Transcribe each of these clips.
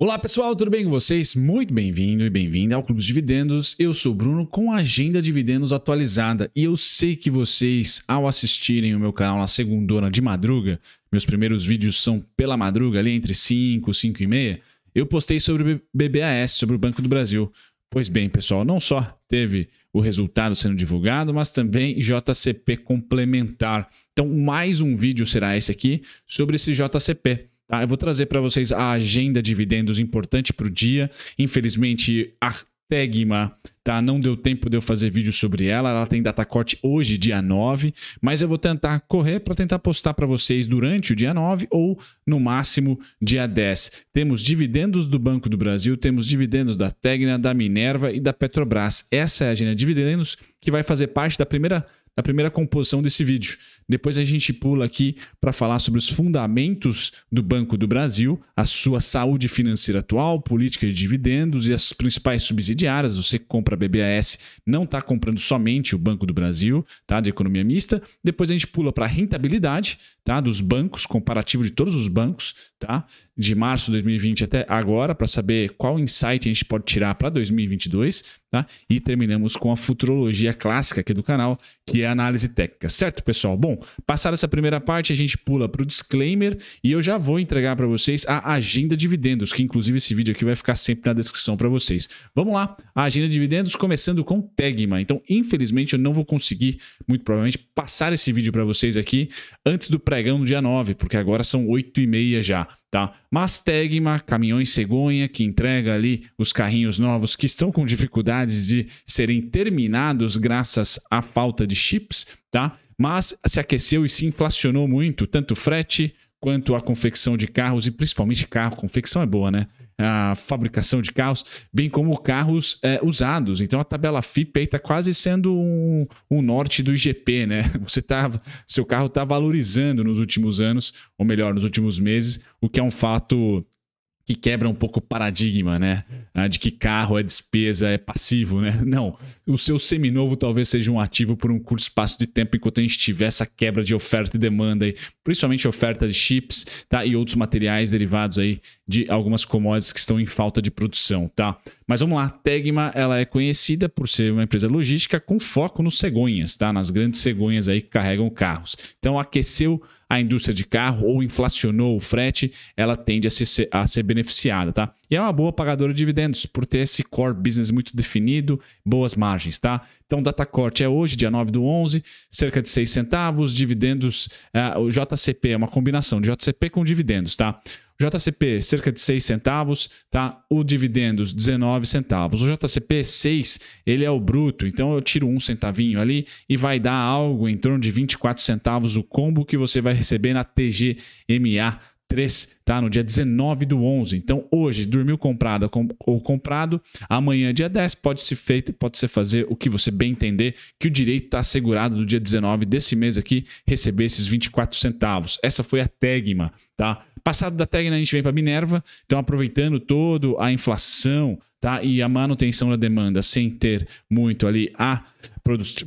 Olá pessoal, tudo bem com vocês? Muito bem-vindo e bem-vinda ao Clube de Dividendos. Eu sou Bruno com a agenda de dividendos atualizada e eu sei que vocês, ao assistirem o meu canal na segundona de madruga, meus primeiros vídeos são pela madruga, ali entre 5 e 5 e meia, eu postei sobre BBAS, sobre o Banco do Brasil. Pois bem, pessoal, não só teve o resultado sendo divulgado, mas também JCP complementar. Então, mais um vídeo será esse aqui sobre esse JCP. Tá? Eu vou trazer para vocês a agenda de dividendos importante para o dia. Infelizmente, a Tegma, tá? Não deu tempo de eu fazer vídeo sobre ela, ela tem data corte hoje, dia 9, mas eu vou tentar correr para tentar postar para vocês durante o dia 9 ou no máximo dia 10. Temos dividendos do Banco do Brasil, temos dividendos da Tegna, da Minerva e da Petrobras. Essa é a agenda de dividendos que vai fazer parte da primeira da primeira composição desse vídeo. Depois a gente pula aqui para falar sobre os fundamentos do Banco do Brasil, a sua saúde financeira atual, política de dividendos e as principais subsidiárias. Você que compra BBAS não está comprando somente o Banco do Brasil, tá? De economia mista. Depois a gente pula para a rentabilidade, tá? Dos bancos, comparativo de todos os bancos, tá? De março de 2020 até agora, para saber qual insight a gente pode tirar para 2022, tá? E terminamos com a futurologia clássica aqui do canal, que é a análise técnica, certo, pessoal? Bom, passada essa primeira parte, a gente pula para o disclaimer e eu já vou entregar para vocês a agenda dividendos, que inclusive esse vídeo aqui vai ficar sempre na descrição para vocês. Vamos lá, a agenda dividendos começando com Tegma. Então, infelizmente, eu não vou conseguir, muito provavelmente, passar esse vídeo para vocês aqui antes do pregão no dia 9, porque agora são 8 e meia já, tá? Mas Tegma, Caminhões Cegonha, que entrega ali os carrinhos novos que estão com dificuldades de serem terminados graças à falta de chips, tá? mas se aqueceu e se inflacionou muito, tanto frete quanto a confecção de carros e principalmente carro. Confecção é boa, né? A fabricação de carros, bem como carros é, usados. Então a tabela FIP está quase sendo um, um, norte do IGP, né? Você tá, seu carro está valorizando nos últimos anos, ou melhor, nos últimos meses, o que é um fato que quebra um pouco o paradigma, né? Ah, de que carro é despesa, é passivo, né? Não. O seu seminovo talvez seja um ativo por um curto espaço de tempo enquanto a gente tiver essa quebra de oferta e demanda aí, principalmente oferta de chips, tá? E outros materiais derivados aí de algumas commodities que estão em falta de produção, tá? Mas vamos lá, Tegma, ela é conhecida por ser uma empresa logística com foco nos cegonhas, tá? Nas grandes cegonhas aí que carregam carros. Então aqueceu a indústria de carro ou inflacionou o frete, ela tende a, ser a ser beneficiada, tá? E é uma boa pagadora de dividendos por ter esse core business muito definido, boas margens, tá? Então, data corte é hoje, dia 9 do 11, cerca de 6 centavos, dividendos, uh, o JCP é uma combinação de JCP com dividendos, tá? JCP, cerca de 6 centavos, tá? O dividendos, 19 centavos. O JCP 6, ele é o bruto, então eu tiro um centavinho ali e vai dar algo em torno de 24 centavos o combo que você vai receber na TGMA 3, tá? No dia 19 do 11. Então, hoje, dormiu comprado com, ou comprado, amanhã, dia 10, pode ser feito, pode ser fazer o que você bem entender, que o direito está assegurado do dia 19 desse mês aqui, receber esses 24 centavos. Essa foi a tegma, tá? Passado da Tegna, né, a gente vem para Minerva, então aproveitando toda a inflação tá? e a manutenção da demanda sem ter muito ali a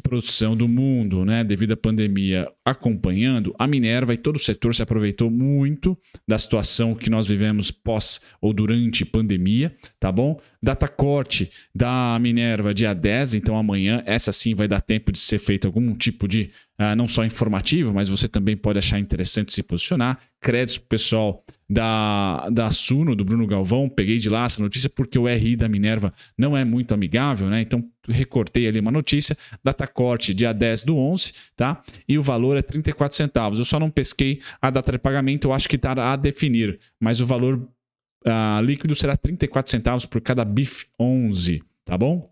produção do mundo, né? devido à pandemia, acompanhando, a Minerva e todo o setor se aproveitou muito da situação que nós vivemos pós ou durante pandemia, tá bom? Data corte da Minerva dia 10, então amanhã, essa sim vai dar tempo de ser feito algum tipo de, uh, não só informativo, mas você também pode achar interessante se posicionar. Créditos pro pessoal da, da Suno, do Bruno Galvão, peguei de lá essa notícia porque o RI da Minerva não é muito amigável, né? Então recortei ali uma notícia, data corte dia 10 do 11, tá? E o valor é é 34 centavos. Eu só não pesquei a data de pagamento, eu acho que está a definir, mas o valor uh, líquido será 34 centavos por cada BIF 11, tá bom?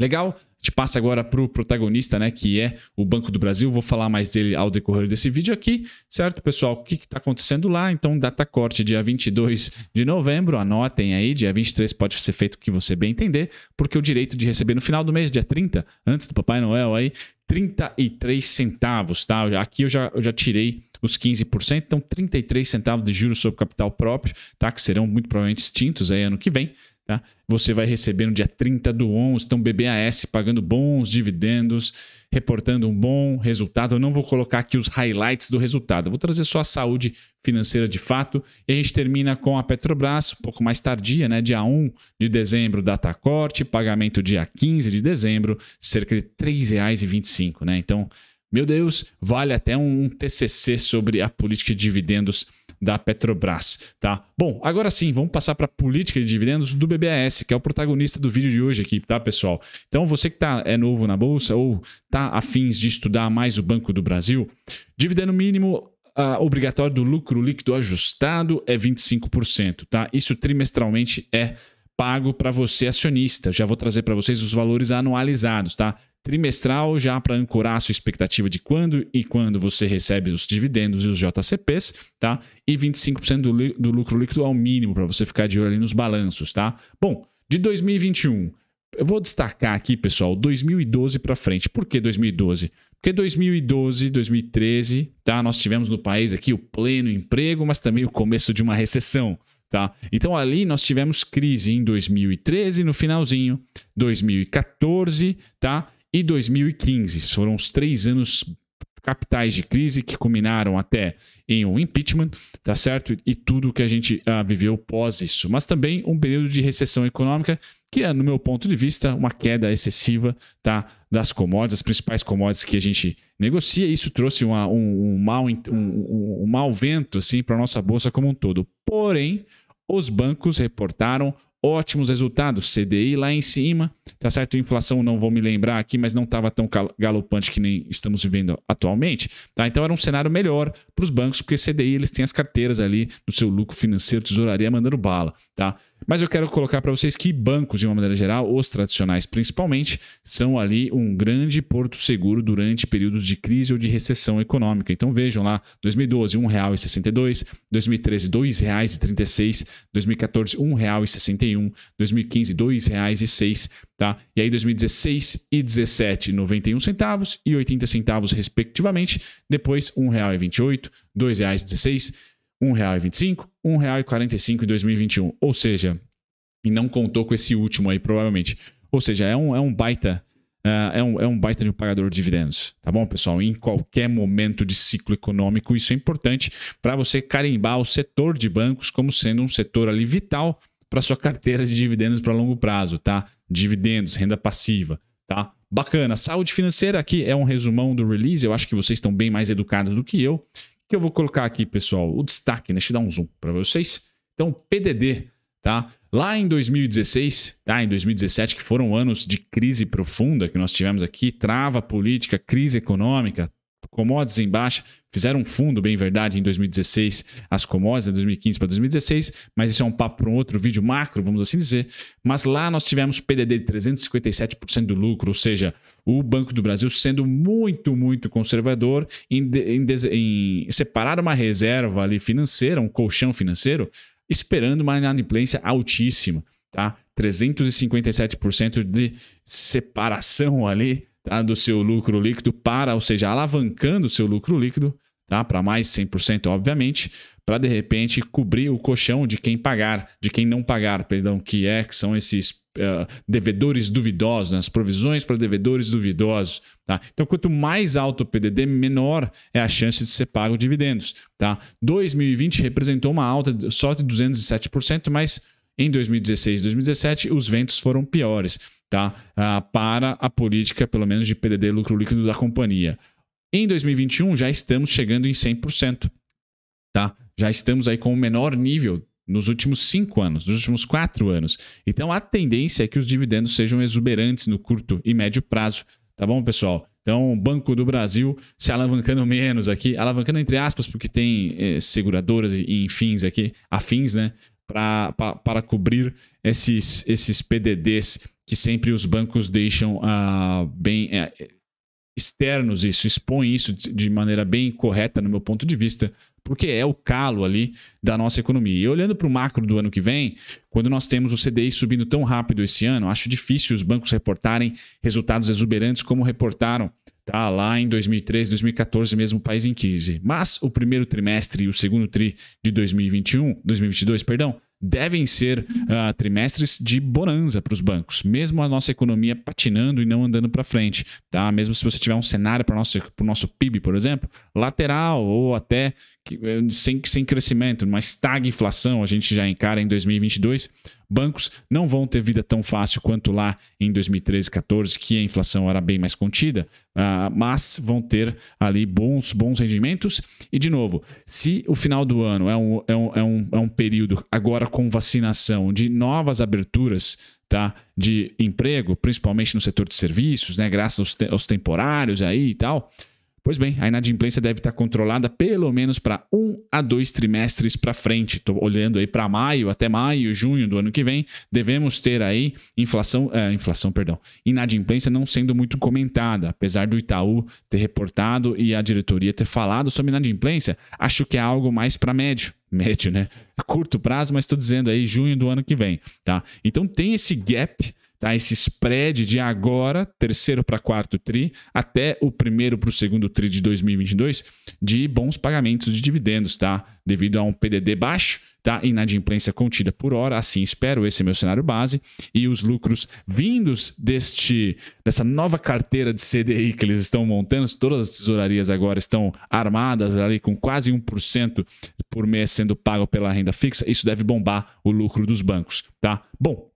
Legal? A gente passa agora para o protagonista, né, que é o Banco do Brasil. Vou falar mais dele ao decorrer desse vídeo aqui, certo, pessoal? O que está acontecendo lá? Então, data corte dia 22 de novembro, anotem aí, dia 23 pode ser feito o que você bem entender, porque o direito de receber no final do mês, dia 30, antes do Papai Noel aí, 33 centavos, tá? Aqui eu já, eu já tirei os 15%, então 33 centavos de juros sobre capital próprio, tá? Que serão muito provavelmente extintos aí ano que vem. Tá? Você vai receber no dia 30 do 11, então BBAS pagando bons dividendos, reportando um bom resultado. Eu não vou colocar aqui os highlights do resultado, eu vou trazer só a saúde financeira de fato. E a gente termina com a Petrobras, um pouco mais tardia, né? dia 1 de dezembro, data corte, pagamento dia 15 de dezembro, cerca de R$ 3,25. Né? Então, meu Deus, vale até um TCC sobre a política de dividendos da Petrobras, tá? Bom, agora sim, vamos passar para a política de dividendos do BBAS, que é o protagonista do vídeo de hoje aqui, tá, pessoal? Então, você que tá, é novo na Bolsa ou tá afins de estudar mais o Banco do Brasil, dividendo mínimo uh, obrigatório do lucro líquido ajustado é 25%, tá? Isso trimestralmente é pago para você acionista. Já vou trazer para vocês os valores anualizados, tá? Trimestral já para ancorar a sua expectativa de quando e quando você recebe os dividendos e os JCPs, tá? E 25% do, do lucro líquido ao mínimo para você ficar de olho ali nos balanços, tá? Bom, de 2021 eu vou destacar aqui, pessoal, 2012 para frente. Por que 2012? Porque 2012, 2013, tá? Nós tivemos no país aqui o pleno emprego, mas também o começo de uma recessão. Tá? Então ali nós tivemos crise em 2013, no finalzinho, 2014 tá? e 2015. Foram os três anos capitais de crise que culminaram até em um impeachment, tá certo? E tudo que a gente ah, viveu pós isso. Mas também um período de recessão econômica, que é, no meu ponto de vista, uma queda excessiva tá? das commodities, as principais commodities que a gente negocia. Isso trouxe uma, um, um, mau, um, um, um mau vento assim, para a nossa bolsa como um todo. Porém, os bancos reportaram ótimos resultados, CDI lá em cima, tá certo? Inflação não vou me lembrar aqui, mas não estava tão galopante que nem estamos vivendo atualmente, tá? Então era um cenário melhor para os bancos, porque CDI eles têm as carteiras ali no seu lucro financeiro, tesouraria mandando bala, tá? Mas eu quero colocar para vocês que bancos, de uma maneira geral, os tradicionais principalmente, são ali um grande porto seguro durante períodos de crise ou de recessão econômica. Então vejam lá, 2012, R$ 1,62, 2013, R$ 2,36, 2014, R$ 1,61, 2015, R$ 2,06, tá? E aí 2016 e 17, 91 centavos e 80 centavos respectivamente, depois R$ 1,28, R$ 2,16, R$1,25, R$1,45 em 2021. Ou seja, e não contou com esse último aí, provavelmente. Ou seja, é um, é um baita. Uh, é, um, é um baita de um pagador de dividendos, tá bom, pessoal? Em qualquer momento de ciclo econômico, isso é importante para você carimbar o setor de bancos como sendo um setor ali vital para sua carteira de dividendos para longo prazo, tá? Dividendos, renda passiva, tá? Bacana. Saúde financeira aqui é um resumão do release. Eu acho que vocês estão bem mais educados do que eu que eu vou colocar aqui, pessoal? O destaque, né? Deixa eu dar um zoom para vocês. Então, PDD, tá? Lá em 2016, tá? Em 2017, que foram anos de crise profunda que nós tivemos aqui, trava política, crise econômica, commodities em baixa, fizeram um fundo, bem verdade, em 2016, as commodities, de 2015 para 2016, mas isso é um papo para um outro vídeo macro, vamos assim dizer. Mas lá nós tivemos PDD de 357% do lucro, ou seja, o Banco do Brasil sendo muito, muito conservador em, em, em separar uma reserva ali financeira, um colchão financeiro, esperando uma inadimplência altíssima, tá? 357% de separação ali Tá, do seu lucro líquido para, ou seja, alavancando o seu lucro líquido tá? para mais 100%, obviamente, para de repente cobrir o colchão de quem pagar, de quem não pagar, perdão, que é que são esses uh, devedores duvidosos, né? as provisões para devedores duvidosos. Tá? Então, quanto mais alto o PDD, menor é a chance de ser pago dividendos. Tá? 2020 representou uma alta só de 207%, mas em 2016 e 2017 os ventos foram piores tá? Ah, para a política, pelo menos, de PDD lucro líquido da companhia. Em 2021, já estamos chegando em 100%. Tá? Já estamos aí com o menor nível nos últimos cinco anos, nos últimos quatro anos. Então, a tendência é que os dividendos sejam exuberantes no curto e médio prazo. Tá bom, pessoal? Então, o Banco do Brasil se alavancando menos aqui, alavancando entre aspas, porque tem eh, seguradoras e, e fins aqui, afins, né? pra, pra, para cobrir esses, esses PDDs que sempre os bancos deixam uh, bem é, externos isso, expõem isso de maneira bem correta, no meu ponto de vista, porque é o calo ali da nossa economia. E olhando para o macro do ano que vem, quando nós temos o CDI subindo tão rápido esse ano, acho difícil os bancos reportarem resultados exuberantes como reportaram Tá lá em 2013, 2014, mesmo país em crise. Mas o primeiro trimestre e o segundo tri de 2021, 2022, perdão, devem ser uh, trimestres de bonança para os bancos, mesmo a nossa economia patinando e não andando para frente, tá? Mesmo se você tiver um cenário para o nosso, nosso PIB, por exemplo, lateral ou até eh, sem, sem crescimento, uma estagna inflação, a gente já encara em 2022, bancos não vão ter vida tão fácil quanto lá em 2013, 14, que a inflação era bem mais contida, uh, mas vão ter ali bons, bons rendimentos. E, de novo, se o final do ano é um, é um, é um, é um período agora com vacinação de novas aberturas tá, de emprego, principalmente no setor de serviços, né, graças aos, te aos temporários aí e tal, Pois bem, a inadimplência deve estar controlada pelo menos para um a dois trimestres para frente. Estou olhando aí para maio, até maio, junho do ano que vem, devemos ter aí inflação, é, inflação, perdão, inadimplência não sendo muito comentada, apesar do Itaú ter reportado e a diretoria ter falado sobre inadimplência, acho que é algo mais para médio médio, né? É curto prazo, mas estou dizendo aí junho do ano que vem, tá? Então tem esse gap Tá? Esse spread de agora, terceiro para quarto TRI, até o primeiro para o segundo TRI de 2022, de bons pagamentos de dividendos, tá? Devido a um PDD baixo, tá? Inadimplência contida por hora, assim espero, esse é meu cenário base, e os lucros vindos deste dessa nova carteira de CDI que eles estão montando, todas as tesourarias agora estão armadas ali com quase 1% por mês sendo pago pela renda fixa, isso deve bombar o lucro dos bancos, tá? Bom,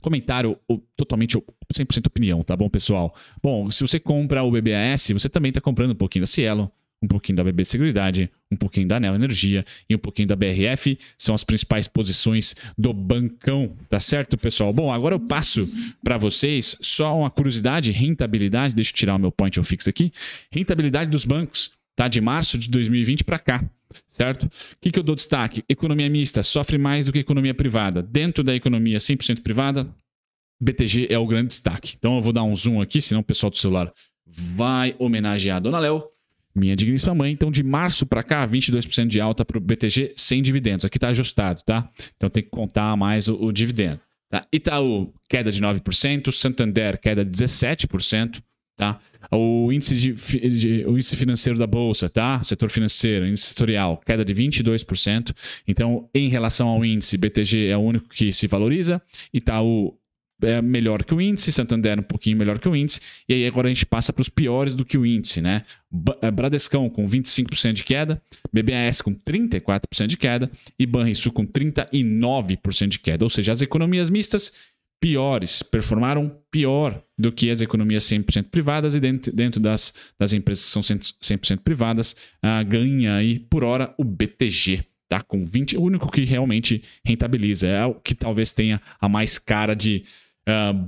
Comentário totalmente 100% opinião, tá bom, pessoal? Bom, se você compra o BBAS, você também está comprando um pouquinho da Cielo, um pouquinho da BB Seguridade, um pouquinho da Neo Energia e um pouquinho da BRF. São as principais posições do bancão, tá certo, pessoal? Bom, agora eu passo para vocês só uma curiosidade, rentabilidade, deixa eu tirar o meu point of fix aqui. Rentabilidade dos bancos tá? De março de 2020 para cá, certo? O que, que eu dou destaque? Economia mista sofre mais do que economia privada. Dentro da economia 100% privada, BTG é o grande destaque. Então eu vou dar um zoom aqui, senão o pessoal do celular vai homenagear a Dona Léo, minha digníssima mãe. Então de março para cá, 22% de alta para o BTG sem dividendos. Aqui está ajustado, tá? Então tem que contar mais o, o dividendo. Tá? Itaú, queda de 9%, Santander, queda de 17%, Tá? O índice, de, o índice financeiro da bolsa, tá? Setor financeiro, índice setorial, queda de 22%. Então, em relação ao índice, BTG é o único que se valoriza. Itaú é melhor que o índice, Santander um pouquinho melhor que o índice, e aí agora a gente passa para os piores do que o índice, né? Eh, Bradescão com 25% de queda, BBAS com 34% de queda e Banrisul com 39% de queda, ou seja, as economias mistas piores, performaram pior do que as economias 100% privadas e dentro, dentro das, das empresas que são 100%, privadas, ganha aí por hora o BTG, tá? Com 20, o único que realmente rentabiliza, é o que talvez tenha a mais cara de ah,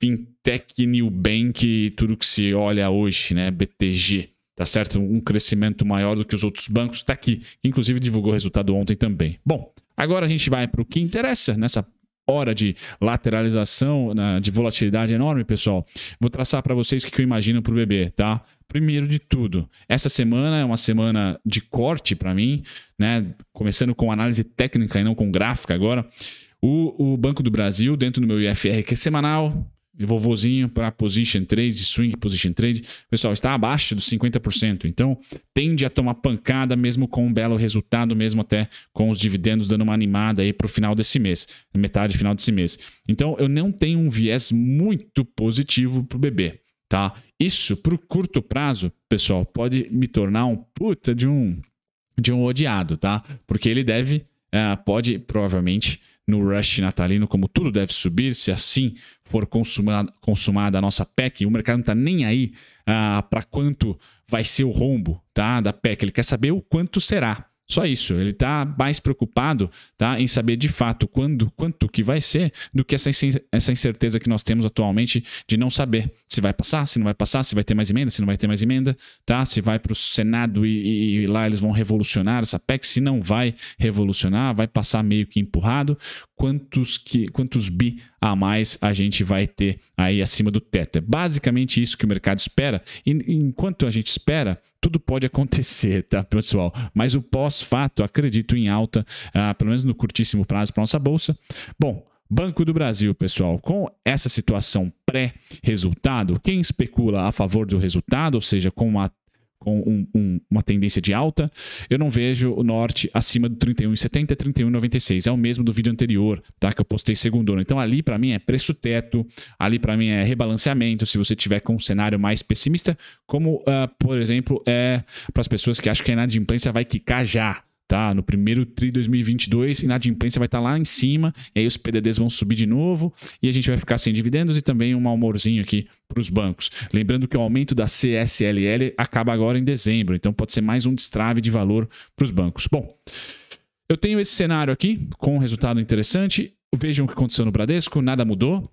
fintech, new bank, tudo que se olha hoje, né? BTG. Tá certo? Um crescimento maior do que os outros bancos. Tá aqui. Inclusive divulgou resultado ontem também. Bom, agora a gente vai para o que interessa nessa hora de lateralização, né, de volatilidade enorme, pessoal, vou traçar para vocês o que eu imagino para o bebê, tá? Primeiro de tudo, essa semana é uma semana de corte para mim, né? Começando com análise técnica e não com gráfica agora. O, o Banco do Brasil, dentro do meu IFR, que é semanal, vovozinho para position trade, swing position trade, pessoal, está abaixo dos 50%. Então, tende a tomar pancada mesmo com um belo resultado, mesmo até com os dividendos dando uma animada aí para o final desse mês, metade final desse mês. Então, eu não tenho um viés muito positivo para o bebê, tá? Isso, para curto prazo, pessoal, pode me tornar um puta de um, de um odiado, tá? Porque ele deve, uh, pode, provavelmente no rush natalino, como tudo deve subir, se assim for consumada, consumada a nossa PEC. O mercado não está nem aí ah, para quanto vai ser o rombo tá, da PEC, ele quer saber o quanto será. Só isso, ele está mais preocupado tá, em saber de fato quando, quanto que vai ser do que essa, essa incerteza que nós temos atualmente de não saber se vai passar, se não vai passar, se vai ter mais emenda, se não vai ter mais emenda, tá? se vai para o Senado e, e, e, lá eles vão revolucionar essa PEC, se não vai revolucionar, vai passar meio que empurrado, quantos, que, quantos bi a mais a gente vai ter aí acima do teto. É basicamente isso que o mercado espera. E enquanto a gente espera, tudo pode acontecer, tá, pessoal? Mas o pós-fato, acredito em alta, ah, pelo menos no curtíssimo prazo para nossa bolsa. Bom, Banco do Brasil, pessoal, com essa situação pré-resultado, quem especula a favor do resultado, ou seja, com uma com um, um, uma tendência de alta. Eu não vejo o norte acima do 31,70 e 31,96. É o mesmo do vídeo anterior, tá? Que eu postei segundo. Então ali para mim é preço teto, ali para mim é rebalanceamento. Se você tiver com um cenário mais pessimista, como uh, por exemplo é para as pessoas que acham que a inadimplência vai quicar já tá? No primeiro TRI 2022, inadimplência vai estar tá lá em cima, e aí os PDDs vão subir de novo, e a gente vai ficar sem dividendos e também um malmorzinho aqui para os bancos. Lembrando que o aumento da CSLL acaba agora em dezembro, então pode ser mais um destrave de valor para os bancos. Bom, eu tenho esse cenário aqui com um resultado interessante. Vejam o que aconteceu no Bradesco, nada mudou.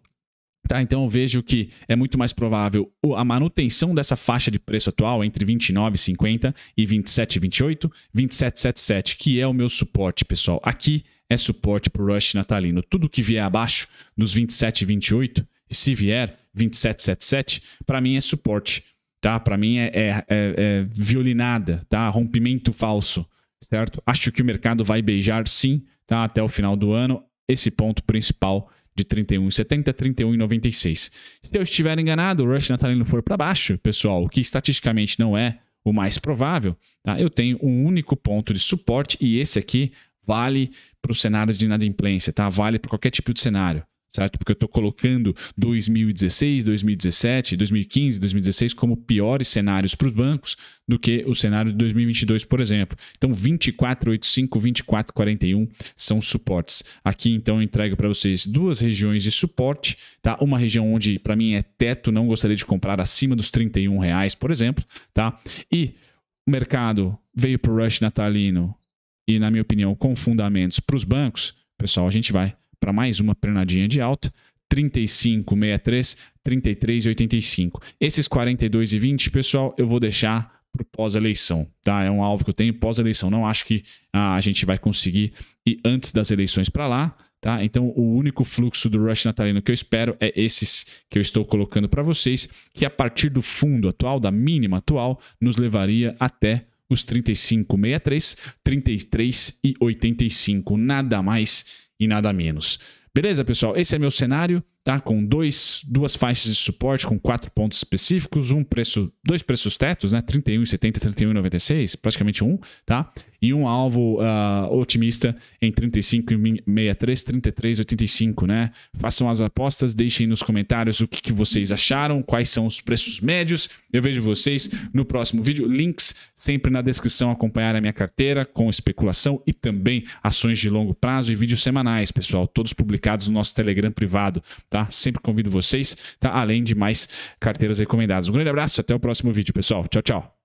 Tá, então eu vejo que é muito mais provável a manutenção dessa faixa de preço atual entre 29,50 e 27,28, 27,77, que é o meu suporte, pessoal. Aqui é suporte para o Rush natalino. Tudo que vier abaixo dos 27,28, e se vier 27,77, para mim é suporte, tá? Para mim é, é, é, é violinada, tá? Rompimento falso, certo? Acho que o mercado vai beijar sim, tá? Até o final do ano, esse ponto principal de 31,70, 31,96. Se eu estiver enganado, o Rush natalino for para baixo, pessoal, o que estatisticamente não é o mais provável, tá? eu tenho um único ponto de suporte e esse aqui vale para o cenário de inadimplência, tá? vale para qualquer tipo de cenário certo? Porque eu estou colocando 2016, 2017, 2015, 2016 como piores cenários para os bancos do que o cenário de 2022, por exemplo. Então, 2485, 2441 são suportes. Aqui, então, eu entrego para vocês duas regiões de suporte, tá? Uma região onde, para mim, é teto, não gostaria de comprar acima dos 31 reais, por exemplo, tá? E o mercado veio para o rush natalino e, na minha opinião, com fundamentos para os bancos, pessoal, a gente vai para mais uma prenadinha de alta. 35,63, 33,85. Esses 42,20, pessoal, eu vou deixar para pós-eleição, tá? É um alvo que eu tenho pós-eleição. Não acho que ah, a gente vai conseguir ir antes das eleições para lá, tá? Então, o único fluxo do rush natalino que eu espero é esses que eu estou colocando para vocês, que a partir do fundo atual, da mínima atual, nos levaria até os 35,63, 33,85. e nada mais e nada menos. Beleza, pessoal? Esse é meu cenário tá? Com dois, duas faixas de suporte com quatro pontos específicos, um preço, dois preços tetos, né? 31,70 e 31,96, praticamente um, tá? E um alvo uh, otimista em 35,63, 33,85, né? Façam as apostas, deixem nos comentários o que, que vocês acharam, quais são os preços médios. Eu vejo vocês no próximo vídeo. Links sempre na descrição acompanhar a minha carteira com especulação e também ações de longo prazo e vídeos semanais, pessoal, todos publicados no nosso Telegram privado tá? Sempre convido vocês, tá? Além de mais carteiras recomendadas. Um grande abraço, até o próximo vídeo, pessoal. Tchau, tchau.